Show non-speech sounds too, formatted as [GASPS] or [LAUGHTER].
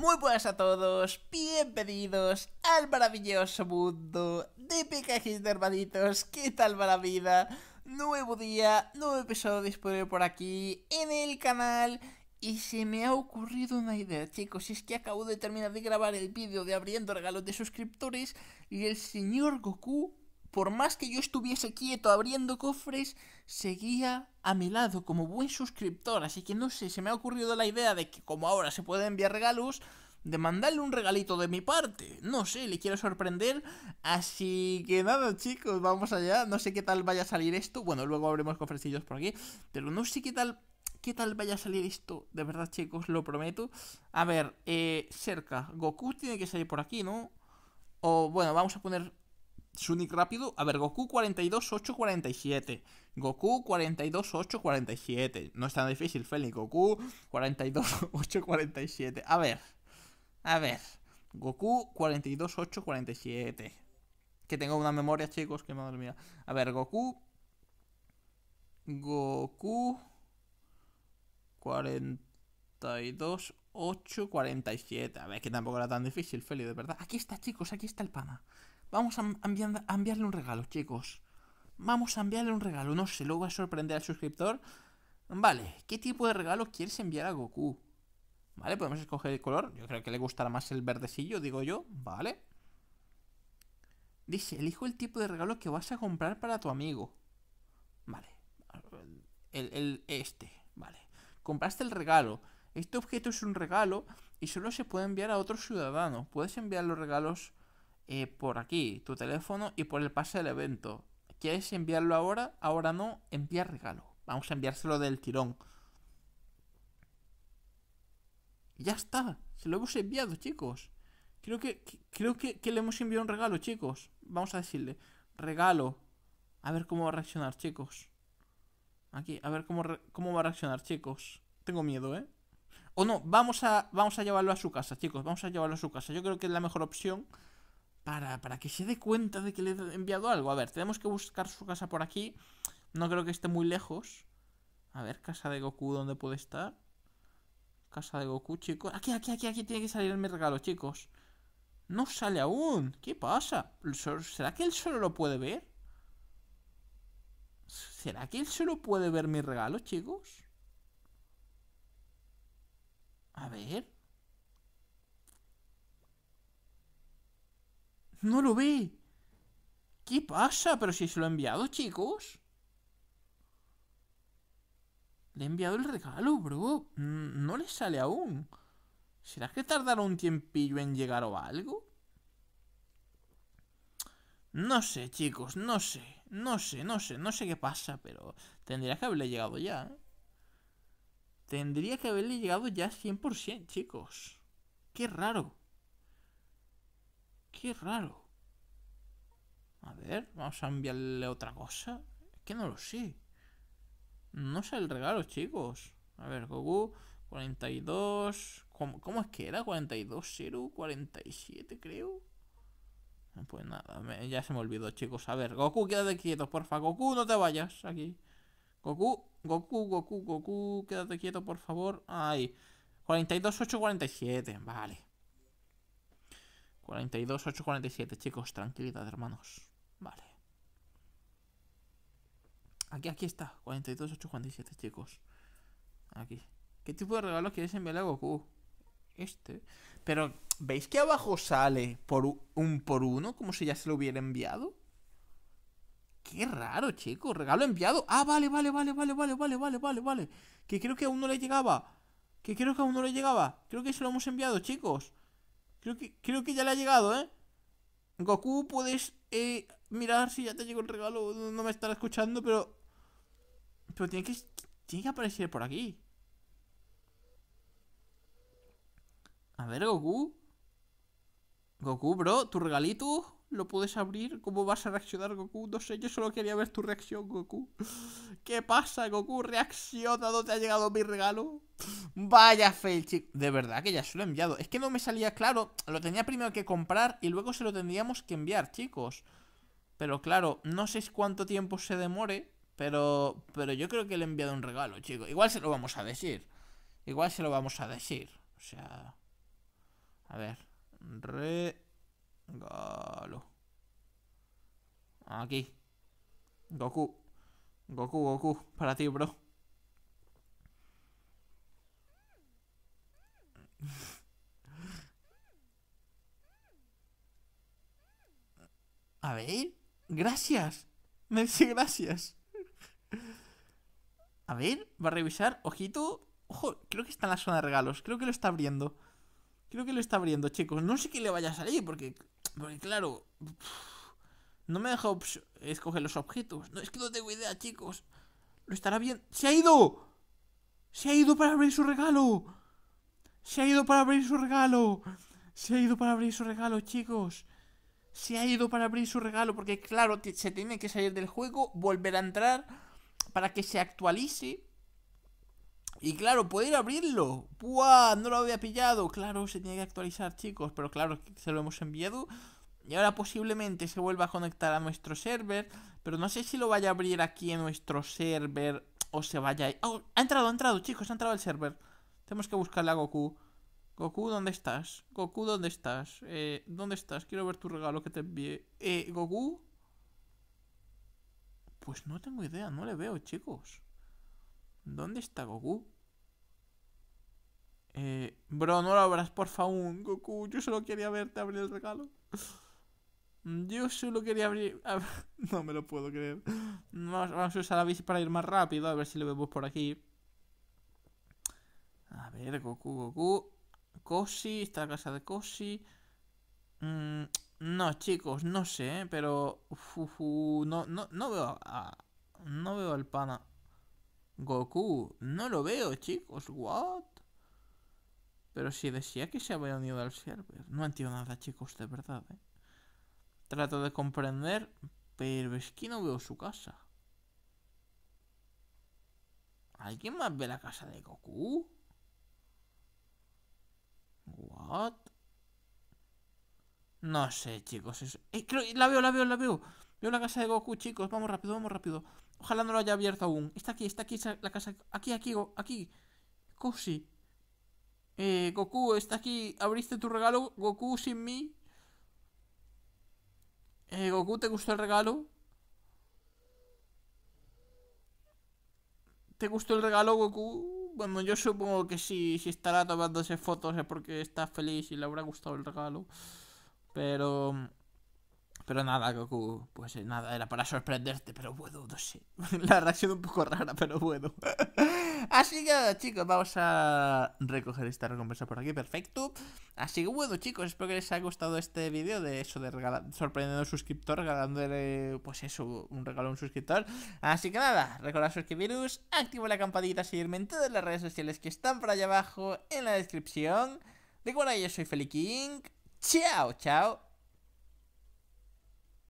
Muy buenas a todos, bienvenidos al maravilloso mundo de Pecajes de Hermanitos. ¿Qué tal va la vida? Nuevo día, nuevo episodio disponible por aquí en el canal. Y se me ha ocurrido una idea, chicos. Es que acabo de terminar de grabar el vídeo de abriendo regalos de suscriptores y el señor Goku por más que yo estuviese quieto abriendo cofres, seguía a mi lado como buen suscriptor. Así que no sé, se me ha ocurrido la idea de que como ahora se puede enviar regalos, de mandarle un regalito de mi parte. No sé, le quiero sorprender. Así que nada, chicos, vamos allá. No sé qué tal vaya a salir esto. Bueno, luego abrimos cofrecillos por aquí. Pero no sé qué tal qué tal vaya a salir esto. De verdad, chicos, lo prometo. A ver, eh, cerca. Goku tiene que salir por aquí, ¿no? O bueno, vamos a poner Sunic rápido. A ver, Goku 42847, Goku 42847, No es tan difícil, Félix. Goku 42847, A ver. A ver. Goku 42847, Que tengo una memoria, chicos, que madre mía. A ver, Goku. Goku 42, 8.47. A ver, que tampoco era tan difícil, Feli, de verdad. Aquí está, chicos, aquí está el pana. Vamos a, enviarle un regalo, chicos. Vamos a enviarle un regalo. No sé, luego va a sorprender al suscriptor. Vale, ¿qué tipo de regalo quieres enviar a Goku? Vale, podemos escoger el color. Yo creo que le gustará más el verdecillo, digo yo. Vale. Dice, elijo el tipo de regalo que vas a comprar para tu amigo. Vale. El, el este. Vale. Compraste el regalo. Este objeto es un regalo y solo se puede enviar a otros ciudadanos. Puedes enviar los regalos eh, por aquí, tu teléfono y por el pase del evento. ¿Quieres enviarlo ahora? Ahora no, envía regalo. Vamos a enviárselo del tirón. Ya está, se lo hemos enviado, chicos. Creo que, creo que, que, le hemos enviado un regalo, chicos. Vamos a decirle, regalo. A ver cómo va a reaccionar, chicos. Aquí, a ver cómo, cómo va a reaccionar, chicos. Tengo miedo, ¿eh? O no, vamos a, vamos a llevarlo a su casa, chicos, vamos a llevarlo a su casa. Yo creo que es la mejor opción para, para que se dé cuenta de que le he enviado algo. A ver, tenemos que buscar su casa por aquí. No creo que esté muy lejos. A ver, casa de Goku, ¿dónde puede estar? Casa de Goku, chicos. Aquí, aquí, aquí, aquí tiene que salir mi regalo, chicos. No sale aún. ¿Qué pasa? ¿Será que él solo lo puede ver? ¿Será que él solo puede ver mi regalo, chicos? A ver. No lo ve. ¿Qué pasa? ¿Pero si se lo he enviado, chicos? Le he enviado el regalo, bro. No le sale aún. ¿Será que tardará un tiempillo en llegar o algo? No sé, chicos, no sé. No sé, no sé, no sé qué pasa, pero tendría que haberle llegado ya, ¿eh? Tendría que haberle llegado ya 100%, chicos. Qué raro. Qué raro. A ver, vamos a enviarle otra cosa. Es que no lo sé. No sé el regalo, chicos. A ver, Goku, 42... ¿Cómo, es que era? 42 47 creo. Pues nada, ya se me olvidó, chicos. A ver, Goku, quédate quieto, porfa. Goku, no te vayas aquí. Goku, Goku, Goku, Goku, quédate quieto, por favor. Ay, 42, 8, 47, vale. 42, 8, 47, chicos, tranquilidad, hermanos. Vale. Aquí, aquí está, 42, 8, 47, chicos. Aquí. ¿Qué tipo de regalo quieres enviar a Goku? Este. Pero, ¿veis que abajo sale por un por uno? Como si ya se lo hubiera enviado. Qué raro, chicos, Regalo enviado. Ah, vale, vale, vale, vale, vale, vale, vale, vale, vale. Que creo que aún no le llegaba. Que creo que aún no le llegaba. Creo que se lo hemos enviado, chicos. Creo que, creo que ya le ha llegado, ¿eh? Goku, puedes eh, mirar si ya te llegó el regalo. No me estará escuchando, pero... Pero tiene que, tiene que aparecer por aquí. A ver, Goku. Goku, bro, tu regalito lo puedes abrir, ¿cómo vas a reaccionar Goku? No sé, yo solo quería ver tu reacción Goku. [GASPS] ¿Qué pasa Goku? Reacciona, ¿Dónde te ha llegado mi regalo? Vaya fail, chicos De verdad que ya se lo he enviado. Es que no me salía claro, lo tenía primero que comprar y luego se lo tendríamos que enviar, chicos. Pero claro, no sé cuánto tiempo se demore, pero, pero yo creo que le he enviado un regalo, chicos. Igual se lo vamos a decir. Igual se lo vamos a decir. O sea... A ver. Re... Galo. Aquí. Goku. Goku, Goku. Para ti, bro. [LAUGHS] A ver. Gracias. Me dice gracias. A ver, va a revisar. Ojito. Ojo, creo que está en la zona de regalos. Creo que lo está abriendo. Creo que lo está abriendo, chicos. No sé qué le vaya a salir porque porque claro, no me deja escoger los objetos. No, es que no tengo idea, chicos. Lo estará bien. ¡Se ha ido! ¡Se ha ido para abrir su regalo! ¡Se ha ido para abrir su regalo! Se ha ido para abrir su regalo, chicos. Se ha ido para abrir su regalo porque, claro, se tiene que salir del juego, volver a entrar para que se actualice y claro, puede ir a abrirlo. ¡Buah! No lo había pillado. Claro, se tiene que actualizar, chicos. Pero claro, se lo hemos enviado. Y ahora posiblemente se vuelva a conectar a nuestro server. Pero no sé si lo vaya a abrir aquí en nuestro server. O se vaya... A... ¡Oh! Ha entrado, ha entrado, chicos. Ha entrado el server. Tenemos que buscarle a Goku. Goku, ¿dónde estás? Goku, ¿dónde estás? Eh, ¿Dónde estás? Quiero ver tu regalo que te envié. Eh, Goku. Pues no tengo idea. No le veo, chicos. ¿Dónde está Goku? Eh, bro, no lo abras, por favor, Goku. Yo solo quería verte abrir el regalo. Yo solo quería abrir... [LAUGHS] no me lo puedo creer. Vamos, a usar la bici para ir más rápido, a ver si lo vemos por aquí. A ver, Goku, Goku. Cosi está la casa de Cosi mm, no, chicos, no sé, eh, pero... no, no, no veo a... No veo al pana. Goku, no lo veo, chicos, what? Pero si decía que se había unido al server. No entiendo nada, chicos, de verdad, ¿eh? Trato de comprender, pero es que no veo su casa. ¿Alguien más ve la casa de Goku? What? No sé, chicos. Eso... Eh, La veo, la veo, la veo. Veo la casa de Goku, chicos. Vamos rápido, vamos rápido. Ojalá no lo haya abierto aún. Está aquí, está aquí la casa. Aquí, aquí, aquí. Cosi. Eh, Goku, está aquí. ¿Abriste tu regalo? Goku sin mí. Eh, Goku, ¿te gustó el regalo? ¿Te gustó el regalo, Goku? Bueno, yo supongo que sí, si estará tomándose fotos es porque está feliz y le habrá gustado el regalo. Pero... Pero nada, Goku, pues eh, nada, era para sorprenderte, pero bueno, no sé. [LAUGHS] La reacción un poco rara, pero bueno. [LAUGHS] Así que, chicos, vamos a recoger esta recompensa por aquí, perfecto. Así que, bueno, chicos, espero que les haya gustado este vídeo de eso, de sorprendiendo a un suscriptor, regalándole, pues eso, un regalo a un suscriptor. Así que nada, recordad suscribiros, activo la campanita, seguirme en todas las redes sociales que están por allá abajo en la descripción. De a yo soy Feli King. Chao, chao.